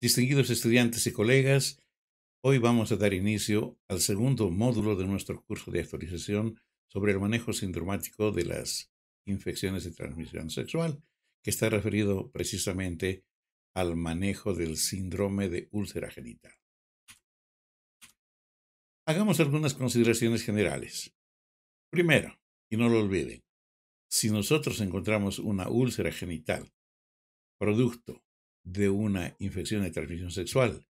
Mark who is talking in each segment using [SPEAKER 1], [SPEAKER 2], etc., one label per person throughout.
[SPEAKER 1] Distinguidos estudiantes y colegas, hoy vamos a dar inicio al segundo módulo de nuestro curso de actualización sobre el manejo sintomático de las infecciones de transmisión sexual, que está referido precisamente al manejo del síndrome de úlcera genital. Hagamos algunas consideraciones generales. Primero, y no lo olviden, si nosotros encontramos una úlcera genital, producto de una infección de transmisión sexual.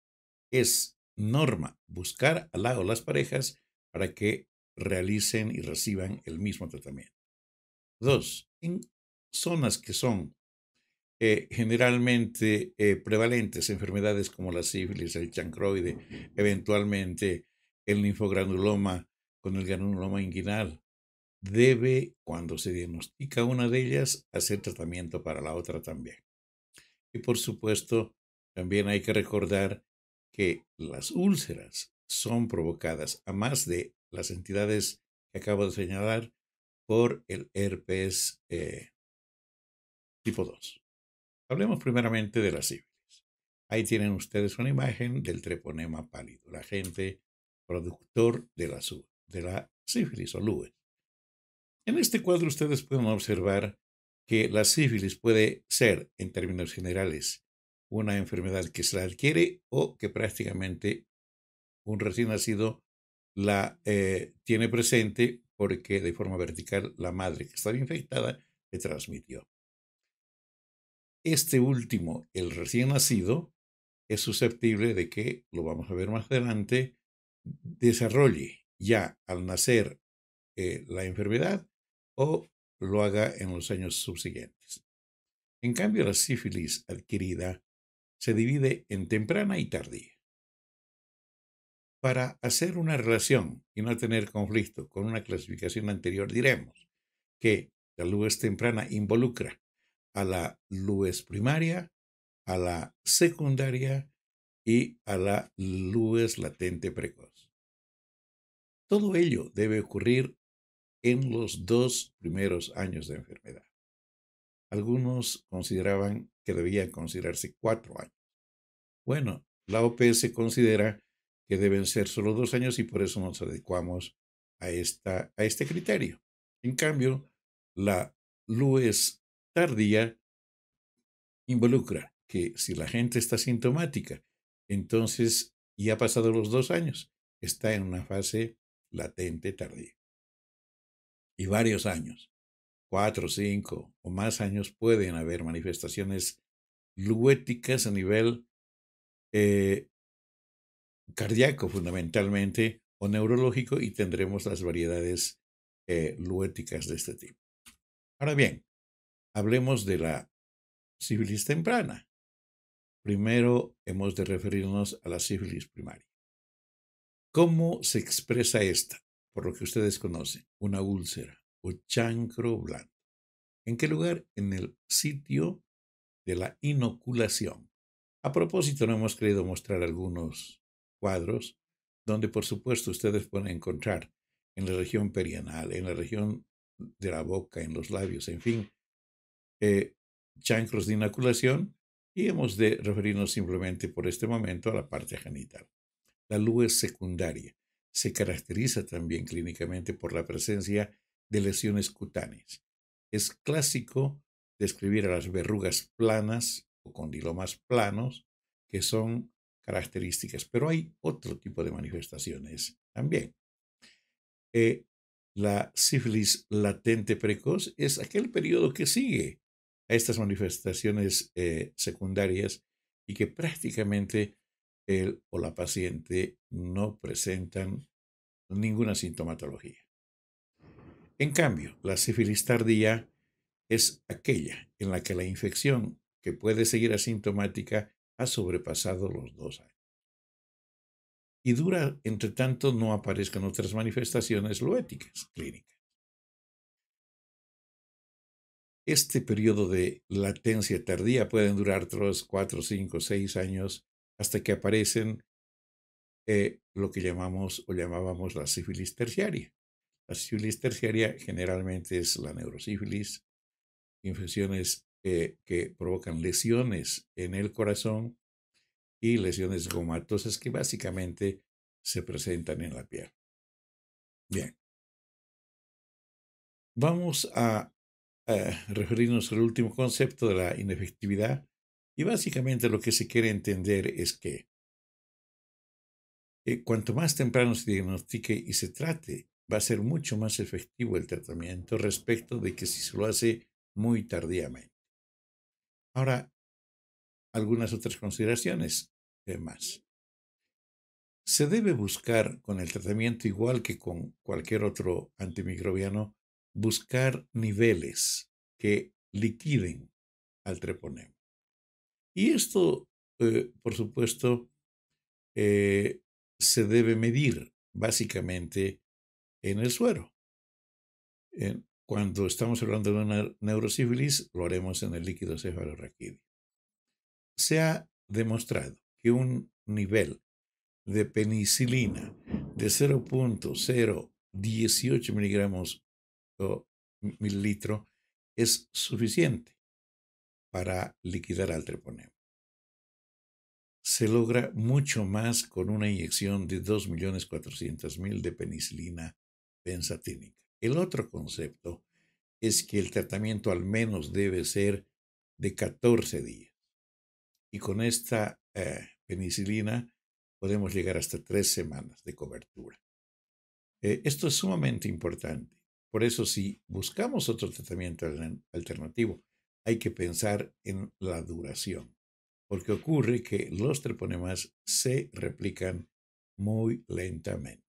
[SPEAKER 1] Es norma buscar al lado las parejas para que realicen y reciban el mismo tratamiento. Dos, en zonas que son eh, generalmente eh, prevalentes enfermedades como la sífilis, el chancroide, eventualmente el linfogranuloma con el granuloma inguinal, debe, cuando se diagnostica una de ellas, hacer tratamiento para la otra también. Y por supuesto, también hay que recordar que las úlceras son provocadas, a más de las entidades que acabo de señalar, por el herpes eh, tipo 2. Hablemos primeramente de las sífilis. Ahí tienen ustedes una imagen del treponema pálido, la gente productor de la, de la sífilis o En este cuadro ustedes pueden observar que la sífilis puede ser, en términos generales, una enfermedad que se la adquiere o que prácticamente un recién nacido la eh, tiene presente porque de forma vertical la madre que estaba infectada le transmitió. Este último, el recién nacido, es susceptible de que, lo vamos a ver más adelante, desarrolle ya al nacer eh, la enfermedad o lo haga en los años subsiguientes. En cambio, la sífilis adquirida se divide en temprana y tardía. Para hacer una relación y no tener conflicto con una clasificación anterior, diremos que la luz temprana involucra a la luz primaria, a la secundaria y a la luz latente precoz. Todo ello debe ocurrir en los dos primeros años de enfermedad. Algunos consideraban que debían considerarse cuatro años. Bueno, la OPS considera que deben ser solo dos años y por eso nos adecuamos a, esta, a este criterio. En cambio, la LUES tardía involucra que si la gente está sintomática, entonces ya ha pasado los dos años, está en una fase latente tardía y varios años, cuatro, cinco o más años, pueden haber manifestaciones luéticas a nivel eh, cardíaco fundamentalmente o neurológico y tendremos las variedades eh, luéticas de este tipo. Ahora bien, hablemos de la sífilis temprana. Primero hemos de referirnos a la sífilis primaria. ¿Cómo se expresa esta? por lo que ustedes conocen, una úlcera o chancro blanco. ¿En qué lugar? En el sitio de la inoculación. A propósito, no hemos querido mostrar algunos cuadros donde, por supuesto, ustedes pueden encontrar en la región perianal, en la región de la boca, en los labios, en fin, eh, chancros de inoculación y hemos de referirnos simplemente por este momento a la parte genital. La luz secundaria se caracteriza también clínicamente por la presencia de lesiones cutáneas. Es clásico describir a las verrugas planas o condilomas planos, que son características, pero hay otro tipo de manifestaciones también. Eh, la sífilis latente precoz es aquel periodo que sigue a estas manifestaciones eh, secundarias y que prácticamente él o la paciente no presentan ninguna sintomatología. En cambio, la sífilis tardía es aquella en la que la infección que puede seguir asintomática ha sobrepasado los dos años. Y dura, entre tanto, no aparezcan otras manifestaciones loéticas clínicas. Este periodo de latencia tardía puede durar 3, 4, 5, seis años hasta que aparecen eh, lo que llamamos o llamábamos la sífilis terciaria. La sífilis terciaria generalmente es la neurosífilis, infecciones eh, que provocan lesiones en el corazón
[SPEAKER 2] y lesiones gomatosas que básicamente se presentan en la piel. Bien. Vamos a
[SPEAKER 1] referirnos al último concepto de la inefectividad y básicamente lo que se quiere entender es que eh, cuanto más temprano se diagnostique y se trate, va a ser mucho más efectivo el tratamiento respecto de que si se lo hace muy tardíamente. Ahora, algunas otras consideraciones eh, más. Se debe buscar con el tratamiento igual que con cualquier otro antimicrobiano, buscar niveles que liquiden al treponema. Y esto, eh, por supuesto, eh, se debe medir básicamente en el suero. cuando estamos hablando de una neurosífilis, lo haremos en el líquido cefalorraquídeo. Se ha demostrado que un nivel de penicilina de 0.018 miligramos o mililitro es suficiente para liquidar al treponema. Se logra mucho más con una inyección de 2.400.000 de penicilina benzatínica. El otro concepto es que el tratamiento al menos debe ser de 14 días. Y con esta eh, penicilina podemos llegar hasta tres semanas de cobertura. Eh, esto es sumamente importante. Por eso si buscamos otro tratamiento alternativo, hay que pensar en la duración, porque ocurre que los treponemas se replican muy lentamente.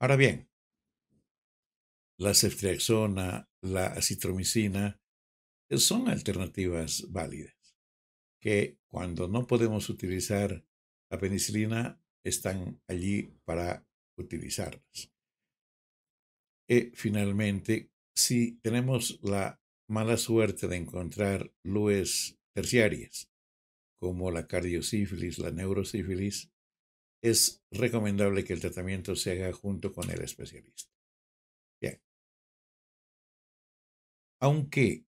[SPEAKER 1] Ahora bien, la ceftriaxona, la acitromicina eh, son alternativas válidas, que cuando no podemos utilizar la penicilina, están allí para utilizarlas. Y eh, finalmente, si tenemos la mala suerte de encontrar lues terciarias, como la cardiosífilis, la neurosífilis, es recomendable que el tratamiento se haga junto
[SPEAKER 2] con el especialista. Bien. Aunque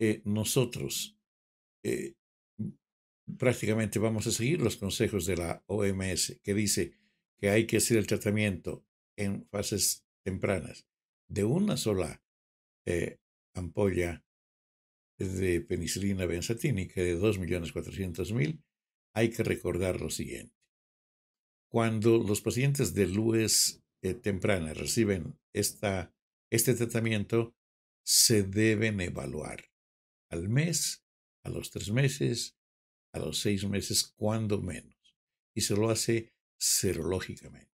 [SPEAKER 2] eh, nosotros eh,
[SPEAKER 1] prácticamente vamos a seguir los consejos de la OMS, que dice que hay que hacer el tratamiento en fases tempranas de una sola eh, ampolla de penicilina benzatínica de 2.400.000, hay que recordar lo siguiente. Cuando los pacientes de luz tempranas eh, temprana reciben esta, este tratamiento, se deben evaluar al mes, a los tres meses, a los seis meses, cuando menos. Y se lo hace serológicamente.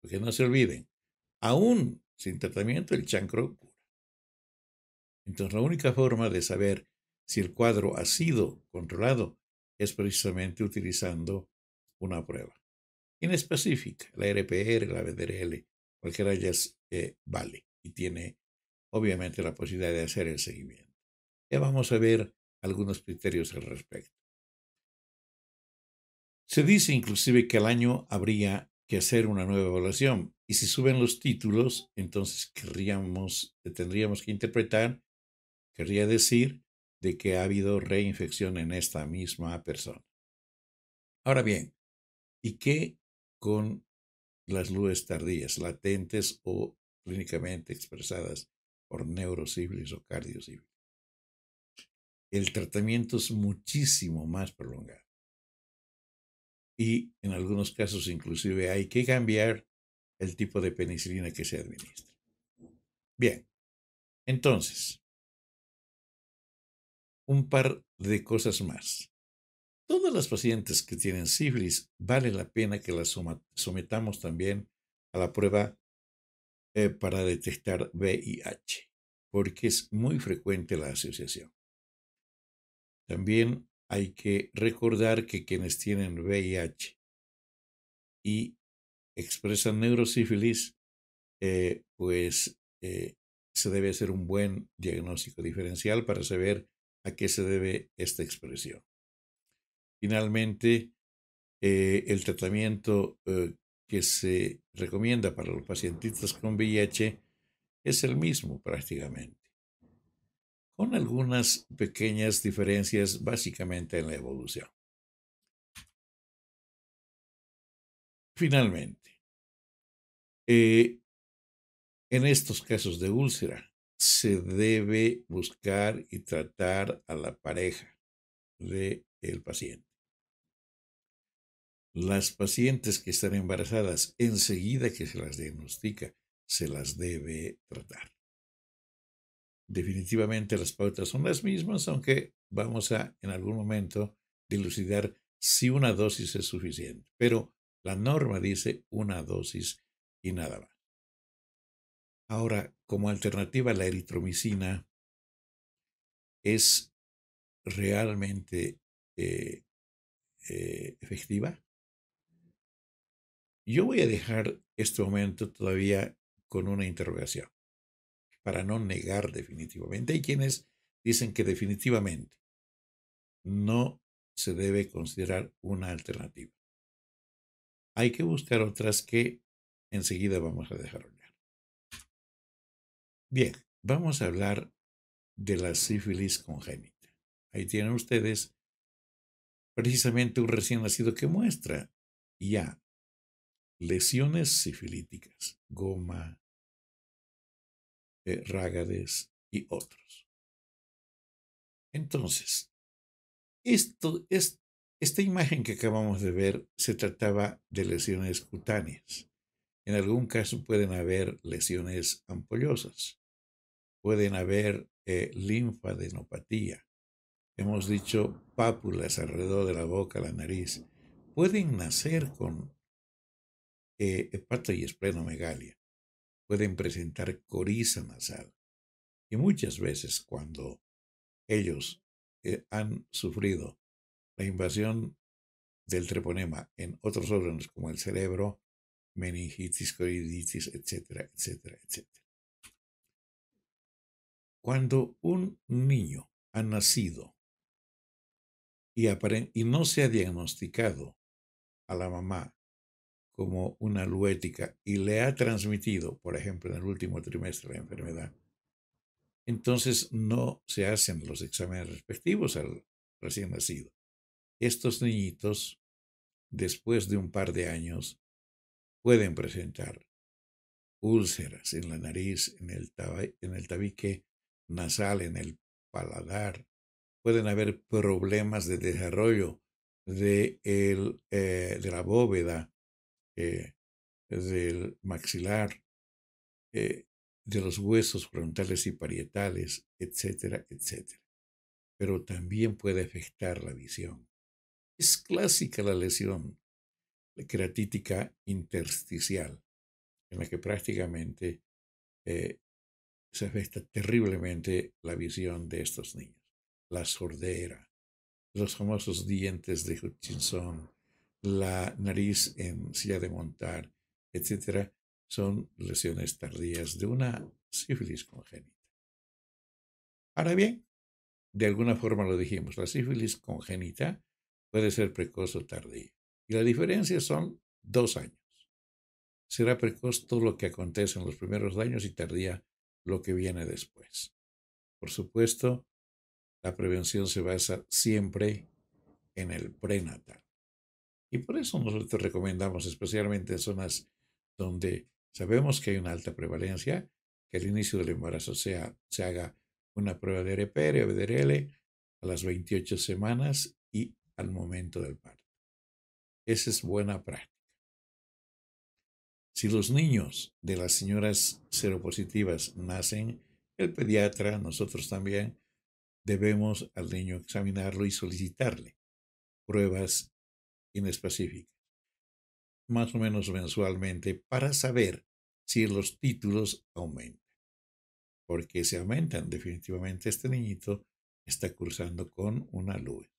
[SPEAKER 1] Porque no se olviden, aún sin tratamiento el chancro entonces la única forma de saber si el cuadro ha sido controlado es precisamente utilizando una prueba. En específico, la RPR, la BDRL, cualquiera de ellas eh, vale y tiene obviamente la posibilidad de hacer el seguimiento. Ya vamos a ver algunos criterios al respecto. Se dice inclusive que al año habría que hacer una nueva evaluación y si suben los títulos, entonces querríamos, tendríamos que interpretar Querría decir de que ha habido reinfección en esta misma persona. Ahora bien, ¿y qué con las luces tardías, latentes o clínicamente expresadas por neurocibles o cardiocibles? El tratamiento es muchísimo más prolongado. Y en algunos casos inclusive hay que cambiar
[SPEAKER 2] el tipo de penicilina que se administra. Bien, entonces, un par de cosas más.
[SPEAKER 1] Todas las pacientes que tienen sífilis vale la pena que las sometamos también a la prueba eh, para detectar VIH, porque es muy frecuente la asociación. También hay que recordar que quienes tienen VIH y expresan neurosífilis, eh, pues eh, se debe hacer un buen diagnóstico diferencial para saber a qué se debe esta expresión. Finalmente, eh, el tratamiento eh, que se recomienda para los pacientistas con VIH es el mismo prácticamente, con algunas pequeñas diferencias básicamente en la evolución.
[SPEAKER 2] Finalmente, eh, en estos casos de úlcera, se
[SPEAKER 1] debe buscar y tratar a la pareja del el paciente. Las pacientes que están embarazadas, enseguida que se las diagnostica, se las debe tratar. Definitivamente las pautas son las mismas, aunque vamos a en algún momento dilucidar si una dosis es suficiente. Pero la norma dice una dosis y nada más. Ahora, como alternativa la eritromicina,
[SPEAKER 2] ¿es realmente eh, eh, efectiva? Yo voy a dejar
[SPEAKER 1] este momento todavía con una interrogación, para no negar definitivamente. Hay quienes dicen que definitivamente no se debe considerar una alternativa. Hay que buscar otras que enseguida vamos a dejar. Bien, vamos a hablar de la sífilis congénita. Ahí tienen ustedes precisamente un recién nacido que muestra ya lesiones
[SPEAKER 2] sifilíticas, goma, eh, rágades y otros. Entonces, esta
[SPEAKER 1] imagen que acabamos de ver se trataba de lesiones cutáneas. En algún caso pueden haber lesiones ampollosas pueden haber eh, linfadenopatía. Hemos dicho pápulas alrededor de la boca, la nariz. Pueden nacer con eh, hepato y esplenomegalia. Pueden presentar coriza nasal. Y muchas veces cuando ellos eh, han sufrido la invasión del treponema en otros órganos como el cerebro, meningitis, coriditis, etcétera, etcétera, etcétera. Cuando un niño ha nacido y, no se ha diagnosticado a la mamá como una luética y le ha transmitido, por ejemplo, en el último trimestre la enfermedad, entonces no se hacen los exámenes respectivos al recién nacido. Estos niñitos, después de un par de años, pueden presentar úlceras en la nariz, en el tabique, nasal, en el paladar. Pueden haber problemas de desarrollo de, eh, de la bóveda, eh, del maxilar, eh, de los huesos frontales y parietales, etcétera, etcétera. Pero también puede afectar la visión. Es clásica la lesión creatítica intersticial, en la que prácticamente se afecta terriblemente la visión de estos niños. La sordera, los famosos dientes de Hutchinson, la nariz en silla de montar, etcétera, son lesiones tardías de una sífilis congénita. Ahora bien, de alguna forma lo dijimos, la sífilis congénita puede ser precoz o tardía. Y la diferencia son dos años. Será precoz todo lo que acontece en los primeros años y tardía lo que viene después. Por supuesto, la prevención se basa siempre en el prenatal. Y por eso nosotros recomendamos, especialmente en zonas donde sabemos que hay una alta prevalencia, que el inicio del embarazo sea, se haga una prueba de RPR o de a las 28 semanas y al momento del parto. Esa es buena práctica. Si los niños de las señoras seropositivas nacen, el pediatra, nosotros también, debemos al niño examinarlo y solicitarle pruebas inespecíficas, más o menos mensualmente, para saber si los títulos aumentan. Porque si aumentan, definitivamente este niñito está cursando con una luz.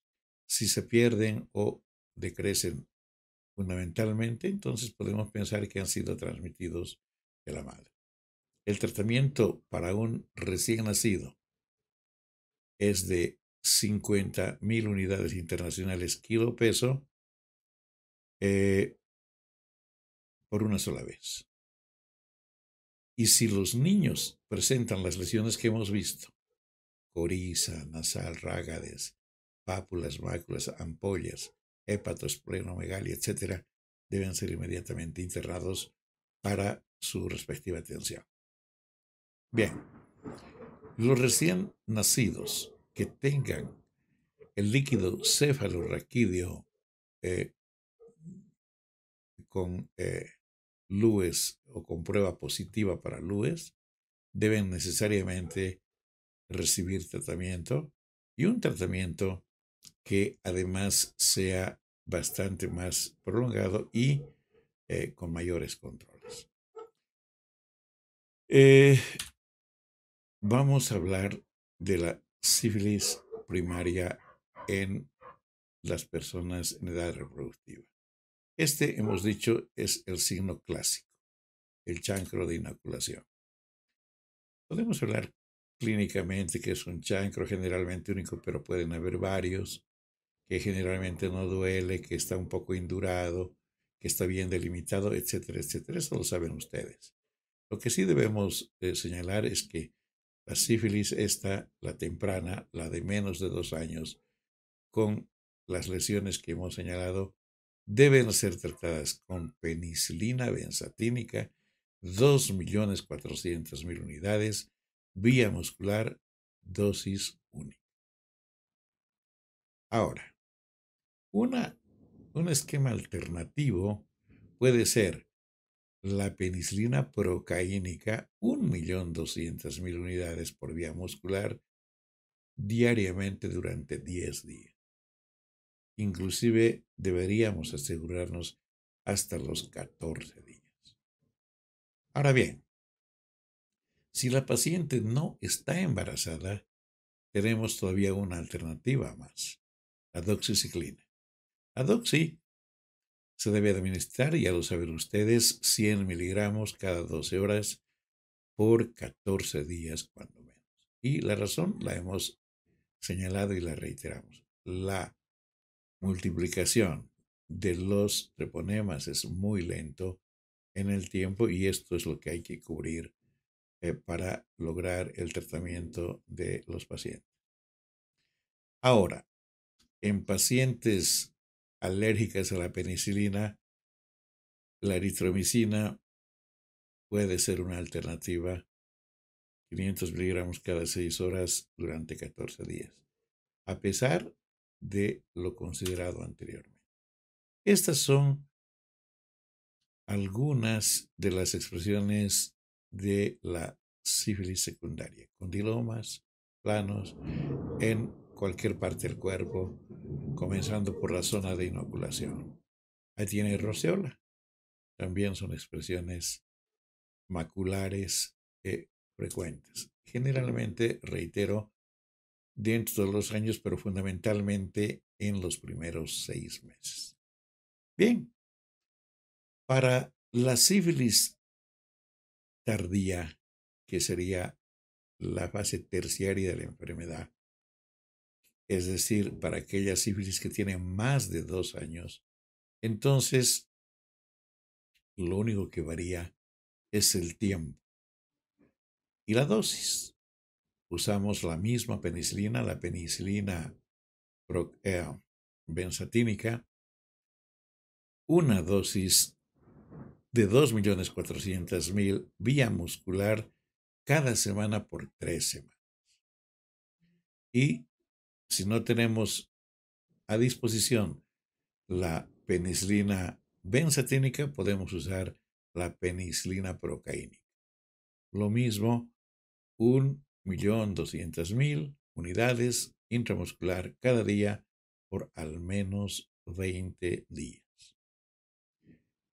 [SPEAKER 1] Si se pierden o decrecen fundamentalmente, entonces podemos pensar que han sido transmitidos de la madre. El tratamiento para un recién nacido es de 50 mil unidades internacionales kilo
[SPEAKER 2] peso eh, por una sola vez. Y si los niños presentan las lesiones que hemos visto,
[SPEAKER 1] coriza, nasal, rágades, pápulas, máculas, ampollas, hepatosplenomegalia, etcétera, deben ser inmediatamente enterrados para su respectiva atención. Bien, los recién nacidos que tengan el líquido cefalorraquídeo eh, con eh, LUES o con prueba positiva para LUES deben necesariamente recibir tratamiento y un tratamiento que además sea bastante más prolongado y eh, con mayores controles. Eh, vamos a hablar de la sífilis primaria en las personas en edad reproductiva. Este, hemos dicho, es el signo clásico, el chancro de inoculación. Podemos hablar clínicamente, que es un chancro generalmente único, pero pueden haber varios, que generalmente no duele, que está un poco indurado, que está bien delimitado, etcétera, etcétera. Eso lo saben ustedes. Lo que sí debemos eh, señalar es que la sífilis esta, la temprana, la de menos de dos años, con las lesiones que hemos señalado, deben ser tratadas con penicilina benzatínica, 2.400.000 unidades, vía muscular, dosis única. Ahora, una, un esquema alternativo puede ser la penicilina procaínica, 1.200.000 unidades por vía muscular diariamente durante 10 días. Inclusive deberíamos asegurarnos hasta los 14 días. Ahora bien, si la paciente no está embarazada, tenemos todavía una alternativa más, la doxiciclina. La doxi se debe administrar, ya lo saben ustedes, 100 miligramos cada 12 horas por 14 días cuando menos. Y la razón la hemos señalado y la reiteramos. La multiplicación de los treponemas es muy lento en el tiempo y esto es lo que hay que cubrir eh, para lograr el tratamiento de
[SPEAKER 2] los pacientes.
[SPEAKER 1] Ahora, en pacientes alérgicas a la penicilina, la eritromicina puede ser una alternativa, 500 miligramos cada 6 horas durante 14 días, a pesar de lo considerado
[SPEAKER 2] anteriormente.
[SPEAKER 1] Estas son algunas de las expresiones de la sífilis secundaria, con dilomas, planos en cualquier parte del cuerpo, comenzando por la zona de inoculación. Ahí tiene roseola. También son expresiones maculares eh, frecuentes. Generalmente, reitero, dentro de los años, pero fundamentalmente en los primeros seis
[SPEAKER 2] meses. Bien, para la sífilis tardía, que sería la fase terciaria
[SPEAKER 1] de la enfermedad. Es decir, para aquella sífilis que tienen más de dos años. Entonces, lo único que varía es el tiempo y la dosis. Usamos la misma penicilina, la penicilina eh, benzatínica, una dosis de 2.400.000 vía muscular cada semana por tres semanas. Y si no tenemos a disposición la penicilina benzatínica, podemos usar la penicilina procaínica. Lo mismo, 1.200.000 unidades intramuscular cada día por al menos 20 días.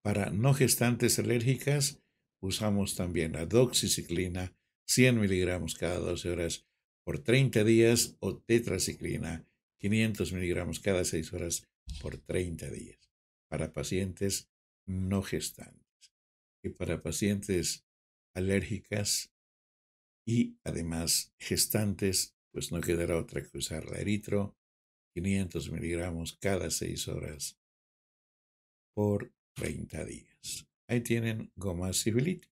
[SPEAKER 1] Para no gestantes alérgicas, usamos también la doxiciclina, 100 miligramos cada 12 horas por 30 días, o tetraciclina, 500 miligramos cada 6 horas por 30 días, para pacientes no gestantes. Y para pacientes alérgicas y además gestantes, pues no quedará otra que usar la eritro, 500 miligramos cada 6
[SPEAKER 2] horas por 30 días. Ahí tienen goma civilítica.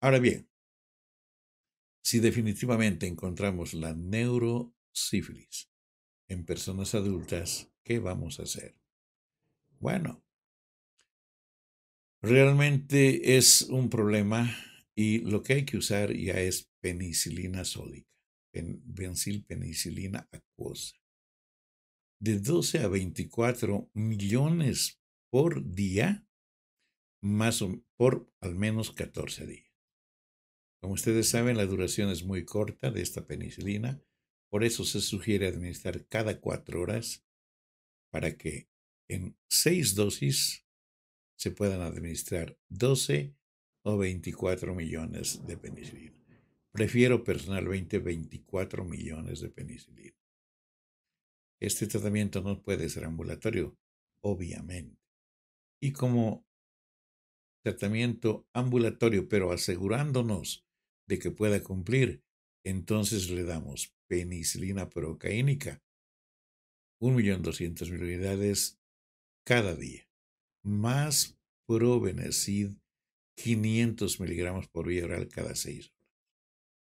[SPEAKER 2] Ahora bien, si definitivamente encontramos la neurosífilis en personas
[SPEAKER 1] adultas, ¿qué vamos a hacer? Bueno, realmente es un problema y lo que hay que usar ya es penicilina sólida, benzilpenicilina penicilina acuosa de 12 a 24 millones por día, más o, por al menos 14 días. Como ustedes saben, la duración es muy corta de esta penicilina, por eso se sugiere administrar cada cuatro horas para que en seis dosis se puedan administrar 12 o 24 millones de penicilina. Prefiero personalmente 24 millones de penicilina. Este tratamiento no puede ser ambulatorio, obviamente. Y como tratamiento ambulatorio, pero asegurándonos de que pueda cumplir, entonces le damos penicilina procaínica, 1.200.000 unidades cada día, más provenecid 500 miligramos por vía oral cada seis horas.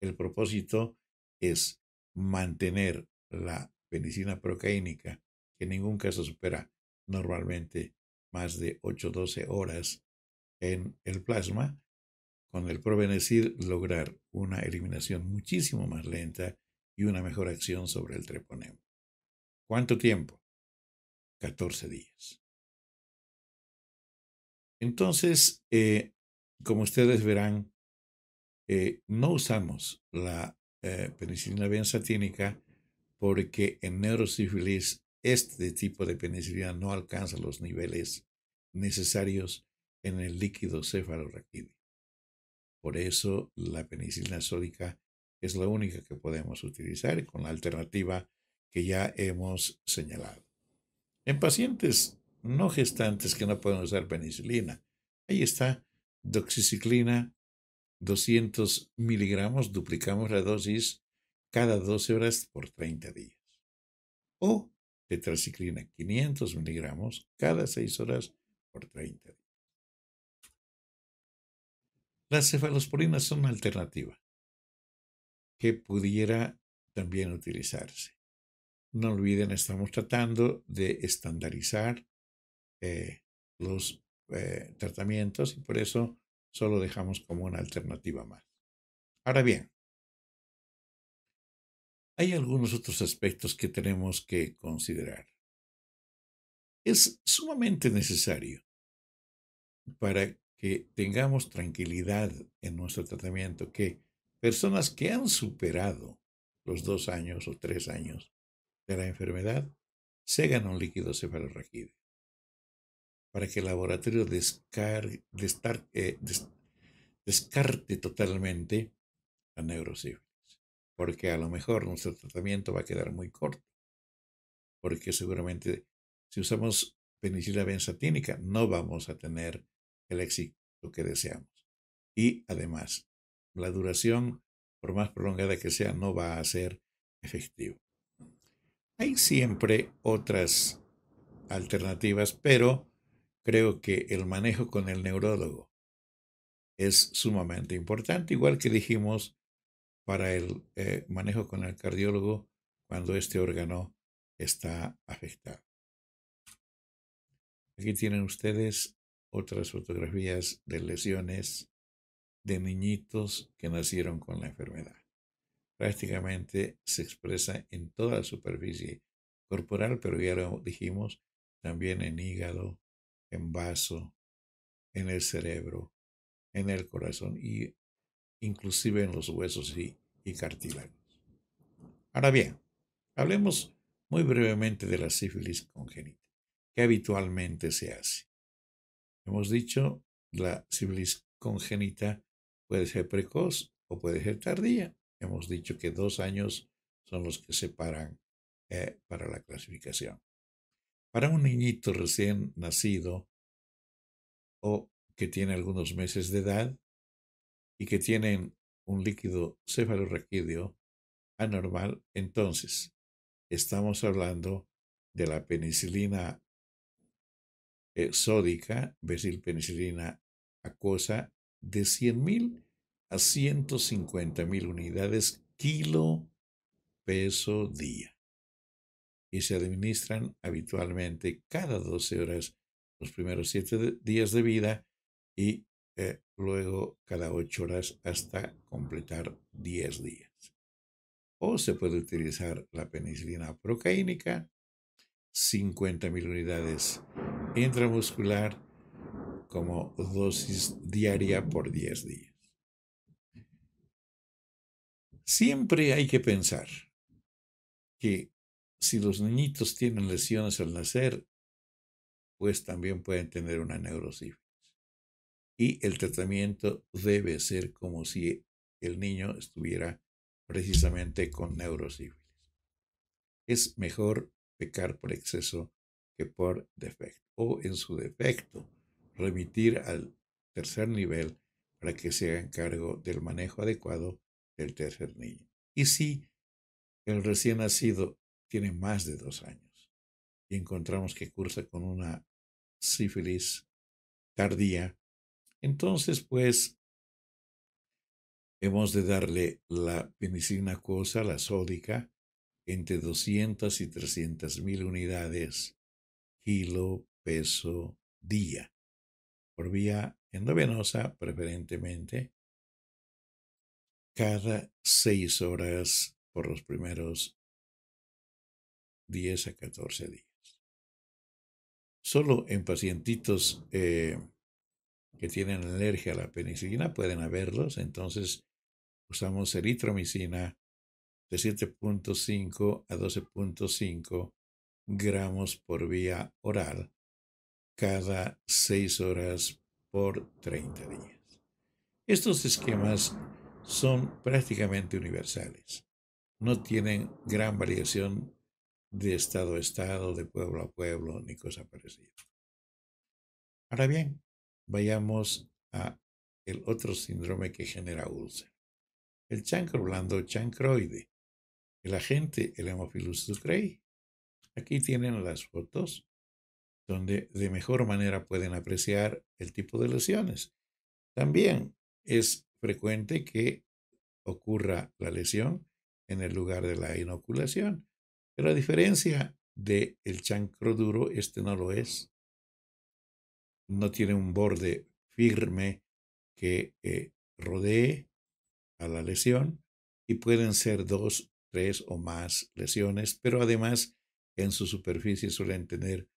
[SPEAKER 1] El propósito es mantener la penicilina procaínica, que en ningún caso supera normalmente más de 8-12 horas en el plasma, con el provenecid lograr una eliminación
[SPEAKER 2] muchísimo más lenta y una mejor acción sobre el treponema. ¿Cuánto tiempo? 14 días. Entonces, eh, como ustedes verán, eh, no usamos
[SPEAKER 1] la eh, penicilina benzatínica porque en neurosífilis este tipo de penicilina no alcanza los niveles necesarios en el líquido cefalorraquídeo. Por eso la penicilina sódica es la única que podemos utilizar con la alternativa que ya hemos señalado. En pacientes no gestantes que no pueden usar penicilina, ahí está doxiciclina 200 miligramos, duplicamos la dosis cada 12 horas por 30 días. O tetraciclina 500 miligramos cada 6 horas por 30 días.
[SPEAKER 2] Las cefalosporinas son una alternativa que pudiera también utilizarse. No olviden, estamos
[SPEAKER 1] tratando de estandarizar eh, los eh, tratamientos y por eso solo dejamos como una alternativa más. Ahora bien,
[SPEAKER 2] hay algunos otros aspectos que tenemos que considerar. Es sumamente necesario
[SPEAKER 1] para que tengamos tranquilidad en nuestro tratamiento que personas que han superado los dos años o tres años de la enfermedad se hagan un líquido cefalorraquídeo para que el laboratorio eh, descarte totalmente la neurocifra porque a lo mejor nuestro tratamiento va a quedar muy corto, porque seguramente si usamos penicilina benzatínica no vamos a tener el éxito que deseamos. Y además, la duración, por más prolongada que sea, no va a ser efectiva. Hay siempre otras alternativas, pero creo que el manejo con el neurólogo es sumamente importante, igual que dijimos para el eh, manejo con el cardiólogo cuando este órgano está afectado. Aquí tienen ustedes otras fotografías de lesiones de niñitos que nacieron con la enfermedad. Prácticamente se expresa en toda la superficie corporal, pero ya lo dijimos, también en hígado, en vaso, en el cerebro, en el corazón y inclusive en los huesos y y cartílagos. Ahora bien, hablemos muy brevemente de la sífilis congénita, que habitualmente se hace. Hemos dicho, la sífilis congénita puede ser precoz o puede ser tardía. Hemos dicho que dos años son los que separan eh, para la clasificación. Para un niñito recién nacido o que tiene algunos meses de edad y que tienen un líquido cefalorraquídeo anormal, entonces estamos hablando de la penicilina sódica, es penicilina acosa, de 100.000 a 150.000 unidades kilo peso día. Y se administran habitualmente cada 12 horas los primeros 7 días de vida y eh, luego cada ocho horas hasta completar 10 días. O se puede utilizar la penicilina procaínica, mil unidades intramuscular como dosis diaria por 10 días. Siempre hay que pensar que si los niñitos tienen lesiones al nacer, pues también pueden tener una neurosis y el tratamiento debe ser como si el niño estuviera precisamente con neurosífilis. Es mejor pecar por exceso que por defecto, o en su defecto, remitir al tercer nivel para que se hagan cargo del manejo adecuado del tercer niño. Y si el recién nacido tiene más de dos años y encontramos que cursa con una sífilis tardía, entonces, pues, hemos de darle la penicilina cosa, la sódica, entre 200 y 300 mil unidades, kilo, peso, día, por vía
[SPEAKER 2] endovenosa
[SPEAKER 1] preferentemente, cada seis horas por los primeros 10 a 14 días. Solo en pacientitos eh, que tienen alergia a la penicilina, pueden haberlos, entonces usamos eritromicina de 7.5 a 12.5 gramos por vía oral cada 6 horas por 30 días. Estos esquemas son prácticamente universales. No tienen gran variación de estado a estado, de pueblo a pueblo, ni cosa parecida. Ahora bien, vayamos a el otro síndrome que genera úlcera. El chancro blando chancroide. El agente, el Haemophilus ducrei. Aquí tienen las fotos donde de mejor manera pueden apreciar el tipo de lesiones. También es frecuente que ocurra la lesión en el lugar de la inoculación, pero a diferencia del el chancro duro, este no lo es no tiene un borde firme que eh, rodee a la lesión y pueden ser dos, tres o más lesiones, pero además en su superficie
[SPEAKER 2] suelen tener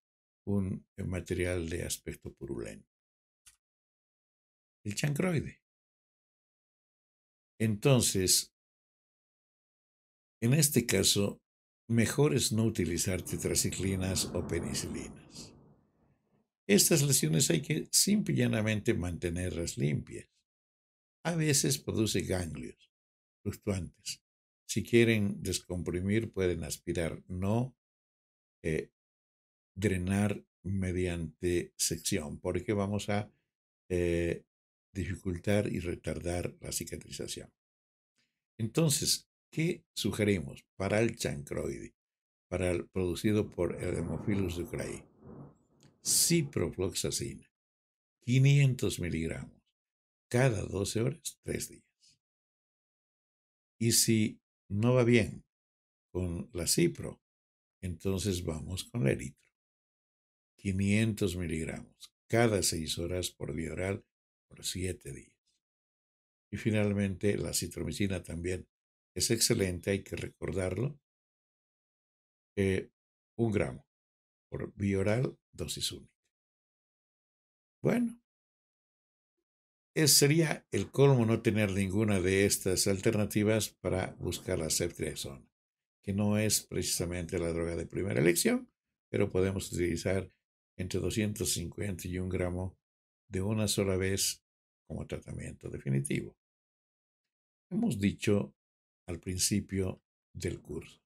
[SPEAKER 2] un eh, material de aspecto purulento. El chancroide. Entonces, en este caso, mejor es no utilizar tetraciclinas
[SPEAKER 1] o penicilinas. Estas lesiones hay que simple y llanamente mantenerlas limpias. A veces produce ganglios fluctuantes. Si quieren descomprimir, pueden aspirar, no eh, drenar mediante sección, porque vamos a eh, dificultar y retardar la cicatrización. Entonces, ¿qué sugerimos para el chancroide, para el producido por el de ucraí ciprofloxacina, 500 miligramos, cada 12 horas, 3 días. Y si no va bien con la cipro, entonces vamos con la eritro, 500 miligramos, cada 6 horas por día oral, por 7 días. Y finalmente, la citromicina también
[SPEAKER 2] es excelente, hay que recordarlo, eh, un gramo por vía oral, dosis única. Bueno,
[SPEAKER 1] es sería el colmo no tener ninguna de estas alternativas para buscar la ceftriaxona, que no es precisamente la droga de primera elección, pero podemos utilizar entre 250 y 1 gramo de una sola vez como tratamiento definitivo. Hemos dicho al principio del curso,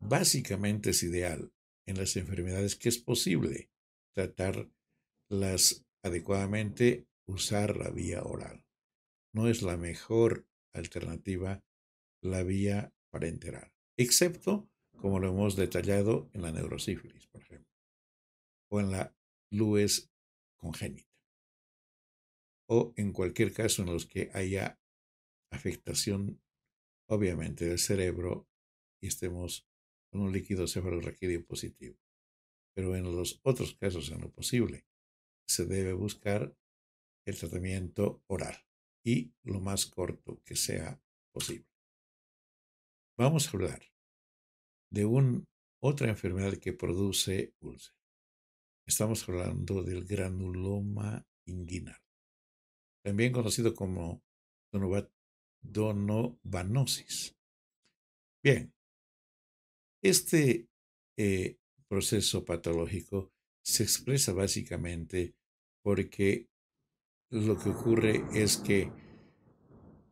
[SPEAKER 1] básicamente es ideal en las enfermedades que es posible tratarlas adecuadamente, usar la vía oral. No es la mejor alternativa la vía parenteral, excepto como lo hemos detallado en la
[SPEAKER 2] neurosífilis, por ejemplo, o en la lues congénita, o en cualquier caso en los que haya afectación,
[SPEAKER 1] obviamente, del cerebro y estemos con un líquido positivo. Pero en los otros casos, en lo posible, se debe buscar
[SPEAKER 2] el tratamiento oral y lo más corto que sea posible. Vamos a hablar de un, otra enfermedad
[SPEAKER 1] que produce ulcer. Estamos hablando del granuloma
[SPEAKER 2] inguinal, también conocido como donovanosis. Bien, este eh,
[SPEAKER 1] proceso patológico se expresa básicamente porque lo que ocurre es que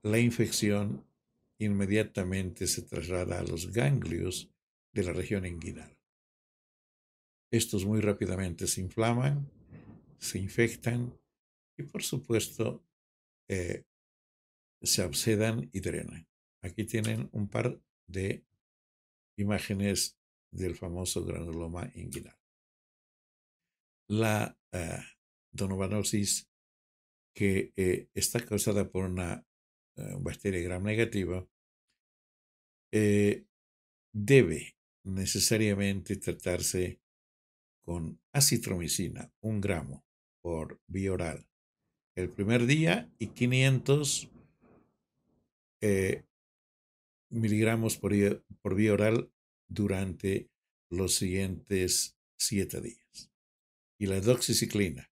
[SPEAKER 1] la infección inmediatamente se traslada a los ganglios de la región inguinal. Estos muy rápidamente se inflaman, se infectan y por supuesto eh, se obsedan y drenan. Aquí tienen un par de imágenes del famoso granuloma inguinal. La eh, donovanosis, que eh, está causada por una eh, bacteria gram negativa, debe necesariamente tratarse con acitromicina, un gramo por vía oral, el primer día y 500 eh, miligramos por, vía oral durante los siguientes siete días. Y la doxiciclina,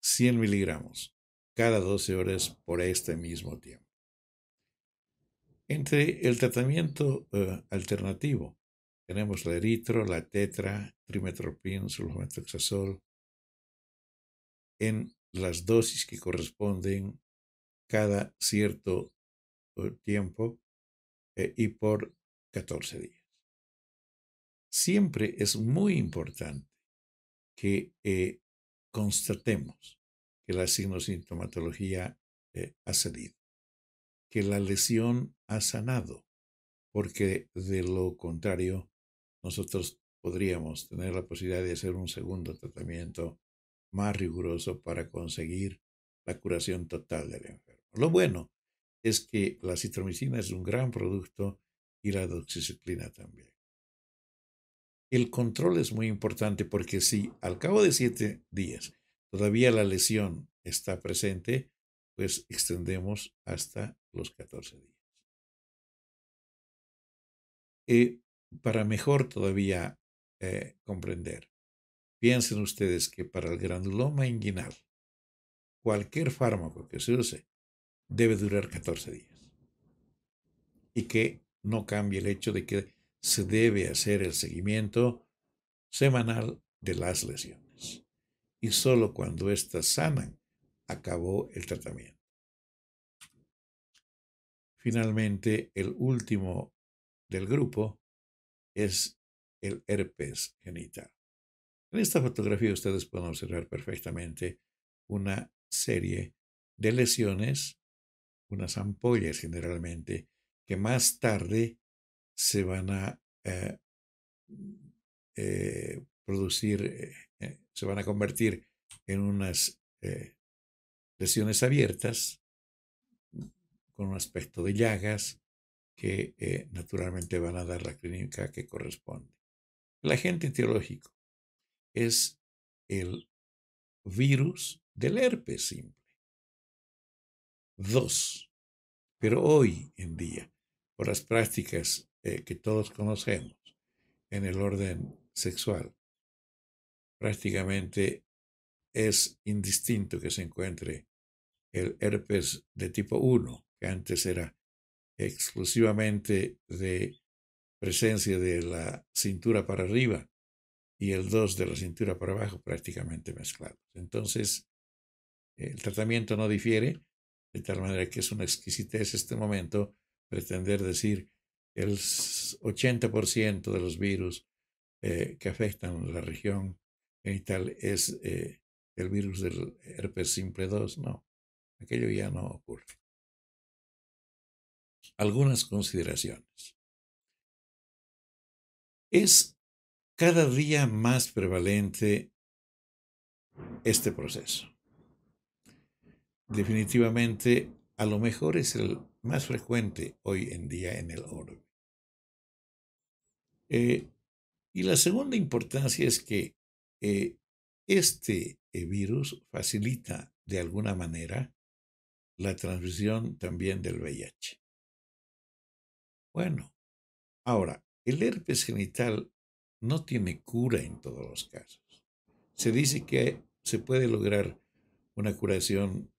[SPEAKER 1] 100 miligramos cada 12 horas por este mismo tiempo. Entre el tratamiento eh, alternativo tenemos la eritro, la tetra, trimetropin, sulfametoxazol, en las dosis que corresponden cada cierto eh, tiempo
[SPEAKER 2] eh, y por 14 días. Siempre es muy importante que eh, constatemos que
[SPEAKER 1] la signosintomatología eh, ha cedido, que la lesión ha sanado, porque de lo contrario nosotros podríamos tener la posibilidad de hacer un segundo tratamiento más riguroso para conseguir la curación total del enfermo. Lo bueno es que la citromicina es un gran producto y la doxiciclina también. El control es muy importante porque si al cabo de siete días todavía la lesión está presente, pues extendemos hasta los 14 días.
[SPEAKER 2] Eh, para mejor todavía eh, comprender, piensen ustedes que para el granuloma inguinal,
[SPEAKER 1] cualquier fármaco que se use debe durar 14 días. Y que no cambie el hecho de que se debe hacer el seguimiento semanal de las lesiones. Y solo cuando éstas sanan,
[SPEAKER 2] acabó el tratamiento. Finalmente, el último del grupo es el herpes
[SPEAKER 1] genital. En esta fotografía ustedes pueden observar perfectamente una serie de lesiones unas ampollas generalmente, que más tarde se van a eh, eh, producir, eh, se van a convertir en unas lesiones abiertas con un aspecto de llagas que naturalmente van a dar la clínica que corresponde. El agente
[SPEAKER 2] etiológico es el virus del herpes simple dos. Pero hoy en día,
[SPEAKER 1] por las prácticas eh, que todos conocemos en el orden sexual, prácticamente es indistinto que se encuentre el herpes de tipo 1, que antes era exclusivamente de presencia de la cintura para arriba y el 2 de la cintura para abajo prácticamente mezclados. Entonces, el tratamiento no difiere, de tal manera que es una exquisitez este momento pretender decir el 80% de los virus eh, que afectan la región genital es eh, el virus del herpes simple
[SPEAKER 2] 2. No, aquello ya no ocurre. Algunas consideraciones. Es cada día más prevalente este proceso
[SPEAKER 1] definitivamente a lo mejor es el más frecuente hoy en día en el orbe. Eh, y la segunda importancia es que eh, este eh, virus facilita de alguna manera la transmisión también del VIH. Bueno, ahora, el herpes genital no tiene cura en todos los casos. Se dice que se puede lograr una curación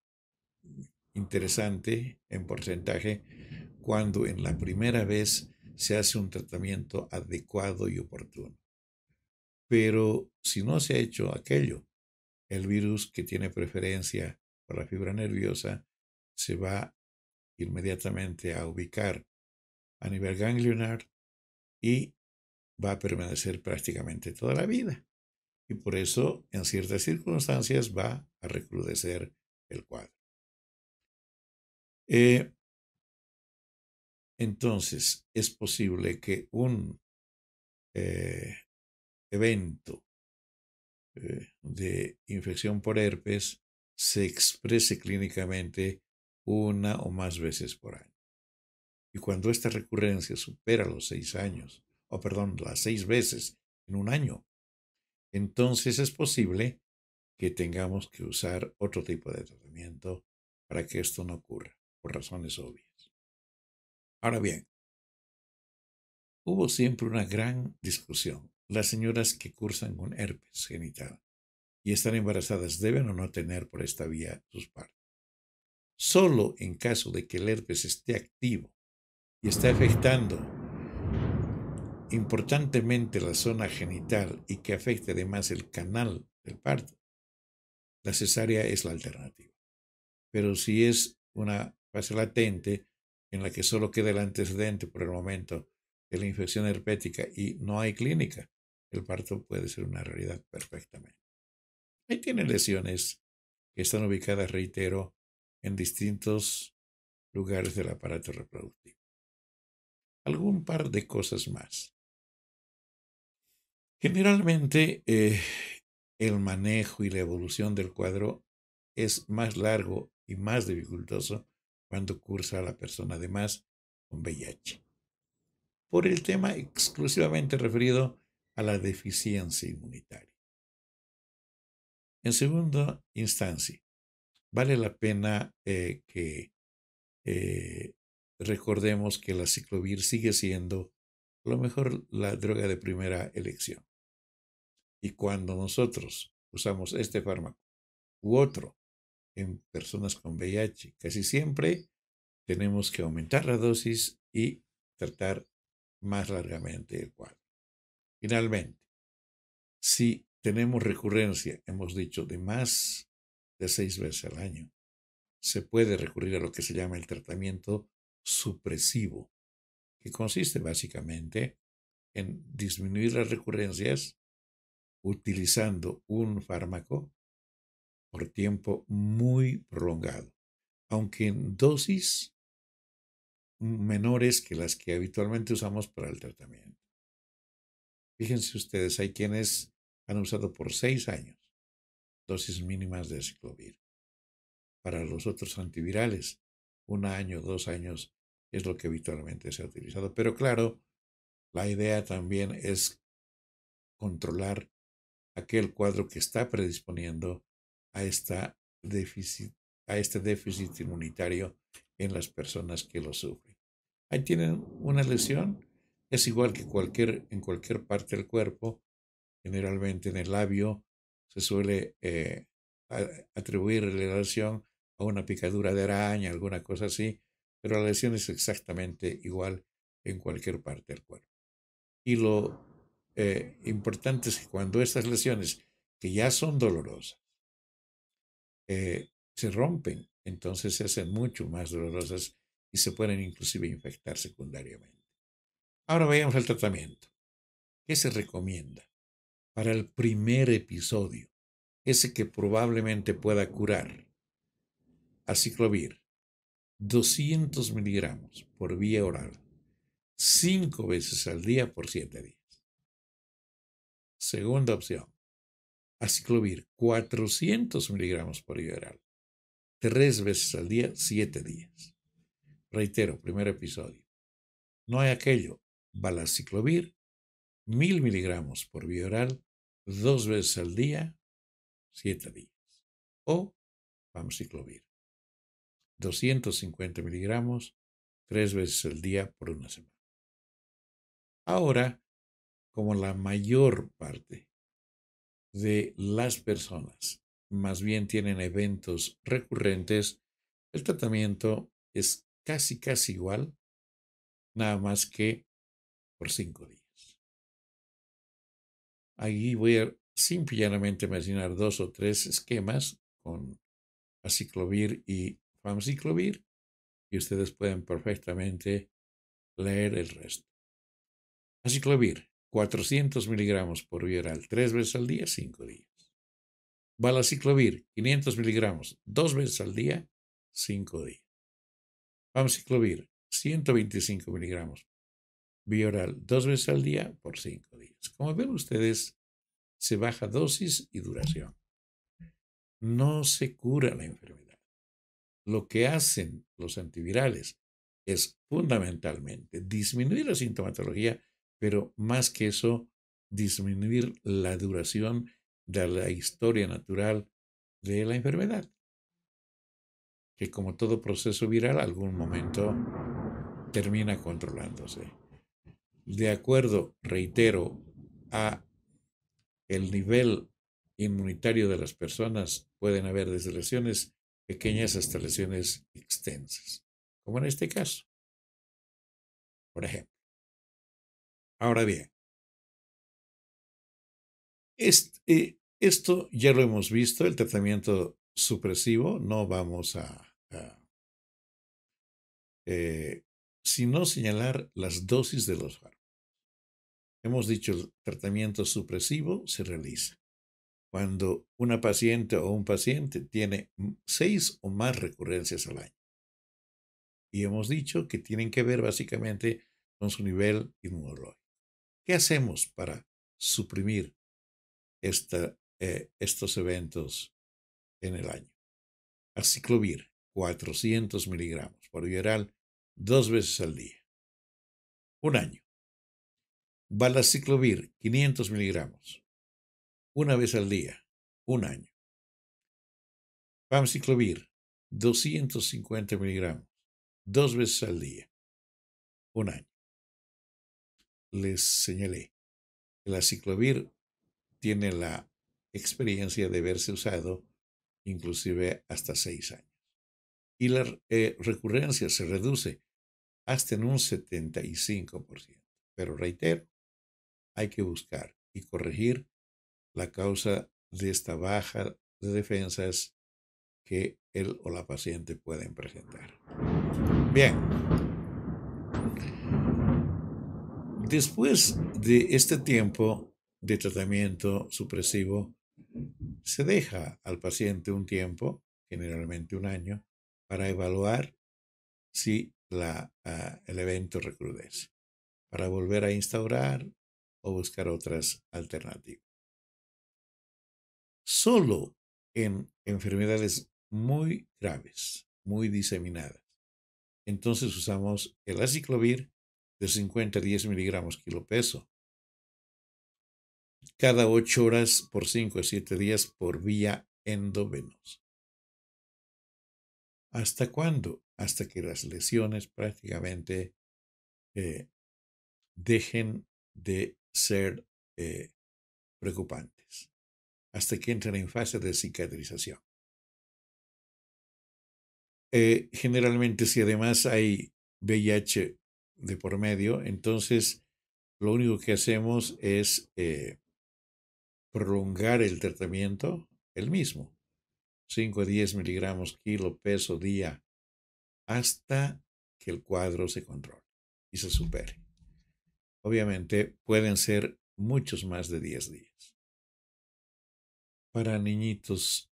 [SPEAKER 1] interesante en porcentaje cuando en la primera vez se hace un tratamiento adecuado y oportuno. Pero si no se ha hecho aquello, el virus que tiene preferencia por la fibra nerviosa se va inmediatamente a ubicar a nivel ganglionar y va a permanecer prácticamente
[SPEAKER 2] toda la vida. Y por eso, en ciertas circunstancias, va a recrudecer el cuadro. Eh, entonces, es posible que un eh,
[SPEAKER 1] evento eh, de infección por herpes se exprese clínicamente una o más veces por año. Y cuando esta recurrencia supera los seis años, o perdón, las seis veces en un año, entonces es posible que tengamos que usar otro tipo de tratamiento para que esto no ocurra razones obvias. Ahora bien, hubo siempre una gran discusión. Las señoras que cursan con herpes genital y están embarazadas deben o no tener por esta vía sus partes? Solo en caso de que el herpes esté activo y esté afectando importantemente la zona genital y que afecte además el canal del parto, la cesárea es la alternativa. Pero si es una fase latente en la que solo queda el antecedente por el momento de la infección herpética y no hay clínica, el parto puede ser una realidad perfectamente. Ahí tiene lesiones que están ubicadas,
[SPEAKER 2] reitero, en distintos lugares del aparato reproductivo. Algún par de cosas más.
[SPEAKER 1] Generalmente eh, el manejo y la evolución del cuadro es más largo y más dificultoso cuando cursa la persona además con VIH. Por el tema exclusivamente referido a la deficiencia inmunitaria. En segunda instancia, vale la pena eh, que eh, recordemos que la ciclovir sigue siendo a lo mejor la droga de primera elección. Y cuando nosotros usamos este fármaco u otro en personas con VIH. Casi siempre tenemos que aumentar la dosis y tratar más largamente el cual. Finalmente, si tenemos recurrencia, hemos dicho, de más de seis veces al año, se puede recurrir a lo que se llama el tratamiento supresivo, que consiste básicamente en disminuir las recurrencias utilizando un fármaco tiempo muy prolongado, aunque en dosis menores que las que habitualmente usamos para el tratamiento. Fíjense ustedes, hay quienes han usado por seis años dosis mínimas de ciclovir. Para los otros antivirales, un año, dos años es lo que habitualmente se ha utilizado. Pero claro, la idea también es controlar aquel cuadro que está predisponiendo a, esta déficit, a este déficit inmunitario en las personas que lo sufren. Ahí tienen una lesión, es igual que cualquier, en cualquier parte del cuerpo, generalmente en el labio se suele eh, atribuir la lesión a una picadura de araña, alguna cosa así, pero la lesión es exactamente igual en cualquier parte del cuerpo. Y lo eh, importante es que cuando estas lesiones, que ya son dolorosas, eh, se rompen, entonces se hacen mucho más dolorosas y se pueden inclusive infectar secundariamente. Ahora veamos el tratamiento. ¿Qué se recomienda para el primer episodio? Ese que probablemente pueda curar. Aciclovir, 200 miligramos por vía oral, cinco veces al día por siete días. Segunda opción, aciclovir 400 miligramos por vía oral, tres veces al día, siete días. Reitero, primer episodio. No hay aquello, va ciclovir mil miligramos por vía oral, dos veces al día, siete días. O vamos ciclovir 250 miligramos, tres veces al día por una semana. Ahora, como la mayor parte de las personas. Más bien tienen eventos
[SPEAKER 2] recurrentes. El tratamiento es casi, casi igual, nada más que por cinco días.
[SPEAKER 1] Allí voy a simplemente imaginar dos o tres esquemas con aciclovir y famciclovir y ustedes pueden perfectamente leer el resto. Aciclovir 400 miligramos por vía oral, tres veces al día, cinco días. Balaciclovir, 500 miligramos, dos veces al día, cinco días. Famciclovir, 125 miligramos, vía oral, dos veces al día por cinco días. Como ven ustedes, se baja dosis y duración. No se cura la enfermedad. Lo que hacen los antivirales es fundamentalmente disminuir la sintomatología pero más que eso, disminuir la duración de la historia natural de la enfermedad, que como todo proceso viral, algún momento termina controlándose. De acuerdo, reitero, a el nivel inmunitario de las personas, pueden haber desde lesiones
[SPEAKER 2] pequeñas hasta lesiones extensas, como en este caso. Por ejemplo. Ahora bien, eh, esto ya lo hemos visto, el tratamiento supresivo, no
[SPEAKER 1] vamos a, eh, sino señalar las dosis de los fármacos. Hemos dicho, el tratamiento supresivo se realiza cuando una paciente o un paciente tiene seis o más recurrencias al año. Y hemos dicho que tienen que ver básicamente con su nivel inmunológico. ¿Qué hacemos para suprimir eh, estos eventos en el año? Aciclovir, 400 miligramos por dos veces al día.
[SPEAKER 2] Un año. Balaciclovir, 500 miligramos, una vez al día, un año. Pamciclovir, 250 miligramos, dos veces al día, un año les señalé. que la ciclovir
[SPEAKER 1] tiene la experiencia de verse usado inclusive hasta seis años. Y la eh, recurrencia se reduce hasta en un 75%. Pero reitero, hay que buscar y corregir la causa de esta baja de defensas que él o la paciente pueden presentar. Bien, Después de este tiempo de tratamiento supresivo, se deja al paciente un tiempo, generalmente un año, para evaluar si ah, el evento recrudece, para volver a instaurar o buscar otras alternativas. Solo en enfermedades muy graves, muy diseminadas, entonces usamos el aciclovir de 50 a 10 miligramos kilo peso. Cada 8 horas por 5 a 7 días por vía endovenosa. ¿Hasta cuándo? Hasta que las lesiones prácticamente
[SPEAKER 2] eh, dejen de ser eh, preocupantes, hasta que entren en fase de cicatrización.
[SPEAKER 1] Eh, generalmente si además hay VIH de por medio, entonces lo único que hacemos es eh, prolongar el tratamiento el mismo, 5 a 10 miligramos kilo peso día, hasta que el cuadro se controle y se supere. Obviamente pueden ser muchos más de 10 días. Para niñitos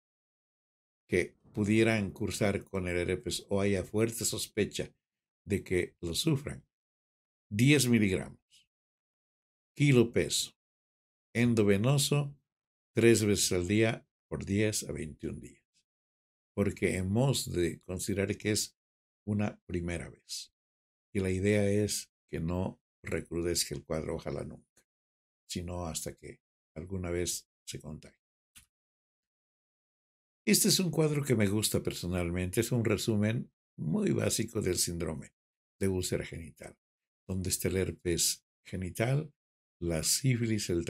[SPEAKER 1] que pudieran cursar con el herpes o haya fuerte sospecha de que lo sufran, 10 miligramos. Kilo peso. Endovenoso, tres veces al día por 10 a 21 días. Porque hemos de considerar que es una primera vez. Y la idea es que no recrudezca el cuadro, ojalá nunca, sino hasta que alguna vez se contagie. Este es un cuadro que me gusta personalmente, es un resumen muy básico del síndrome de úlcera genital donde está el herpes genital, la sífilis, el,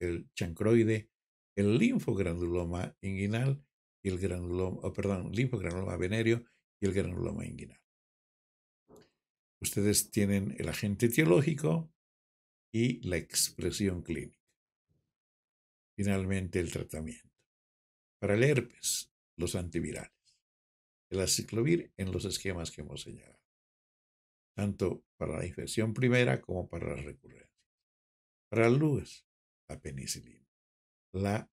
[SPEAKER 1] el chancroide, el linfogranuloma inguinal y el granuloma, oh, perdón, linfogranuloma venéreo y el granuloma inguinal. Ustedes tienen el agente etiológico y la expresión clínica. Finalmente, el tratamiento. Para el herpes, los antivirales. El aciclovir en los esquemas que hemos señalado tanto para la infección primera como para la recurrencia. Para la luz, la penicilina. La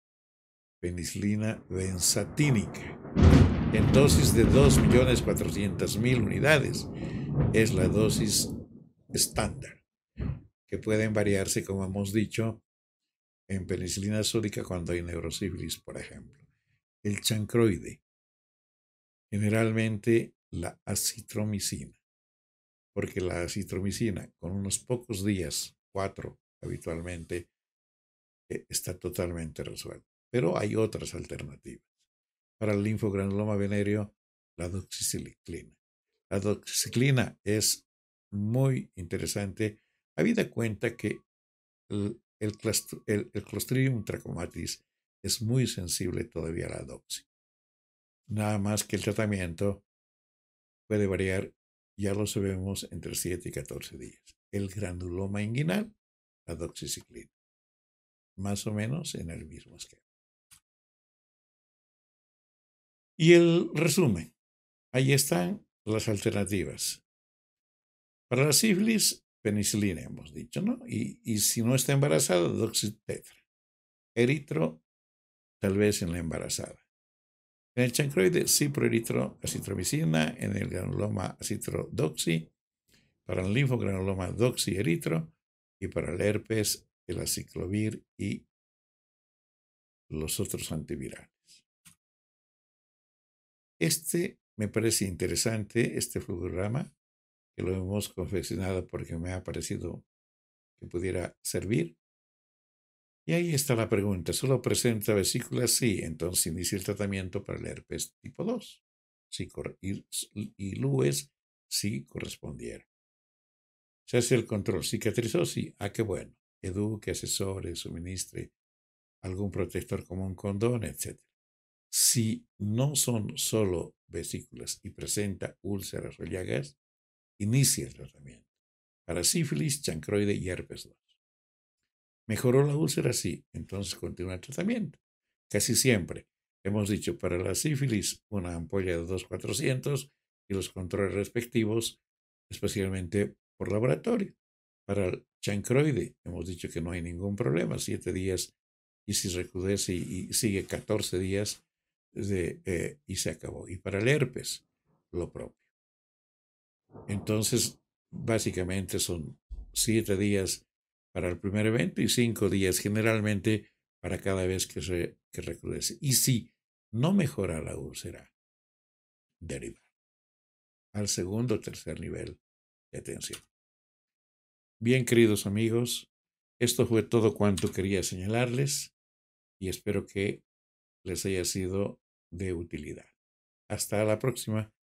[SPEAKER 1] penicilina benzatínica, en dosis de 2.400.000 unidades, es la dosis estándar, que pueden variarse, como hemos dicho, en penicilina sódica cuando hay neurosífilis, por ejemplo. El chancroide, generalmente la acitromicina porque la citromicina con unos pocos días, cuatro habitualmente, eh, está totalmente resuelta. Pero hay otras alternativas. Para el linfogranuloma venéreo, la doxiciclina. La doxiciclina es muy interesante, habida cuenta que el, el, el, Clostridium trachomatis es muy sensible todavía a la doxi. Nada más que el tratamiento puede variar ya lo sabemos entre 7 y 14
[SPEAKER 2] días. El granuloma inguinal, la doxiciclina. Más o menos en el mismo esquema. Y el resumen. Ahí están las alternativas. Para la sífilis,
[SPEAKER 1] penicilina, hemos dicho, ¿no? Y, y si no está embarazada, doxitetra. Eritro, tal vez en la embarazada. En el chancroide, ciproeritro, acitromicina. En el granuloma, acitrodoxi. Para el linfogranuloma,
[SPEAKER 2] doxieritro. Y para el herpes, el aciclovir y los otros antivirales.
[SPEAKER 1] Este me parece interesante, este fluorograma, que lo hemos confeccionado porque me ha parecido que pudiera servir. Y ahí está la pregunta. Solo presenta vesículas, sí. Entonces inicia el tratamiento para el herpes tipo 2. Sí, y LUES, sí correspondiera. Se hace el control. Cicatrizó, sí. Ah, qué bueno. Eduque, asesore, suministre algún protector como un condón, etc. Si no son solo vesículas y presenta úlceras o llagas, inicia el tratamiento para sífilis, chancroide y herpes 2. Mejoró la úlcera, sí, entonces continúa el tratamiento. Casi siempre. Hemos dicho para la sífilis una ampolla de 2400 y los controles respectivos, especialmente por laboratorio. Para el chancroide hemos dicho que no hay ningún problema, siete días y si recudece y, sigue 14 días de, eh, y se acabó. Y para el herpes, lo propio. Entonces, básicamente son siete días para el primer evento y cinco días generalmente para cada vez que, se, recrudece. Y si no mejora la úlcera, derivar al segundo o tercer nivel de atención. Bien, queridos amigos, esto fue todo cuanto quería señalarles
[SPEAKER 2] y espero que les haya sido de utilidad. Hasta la próxima.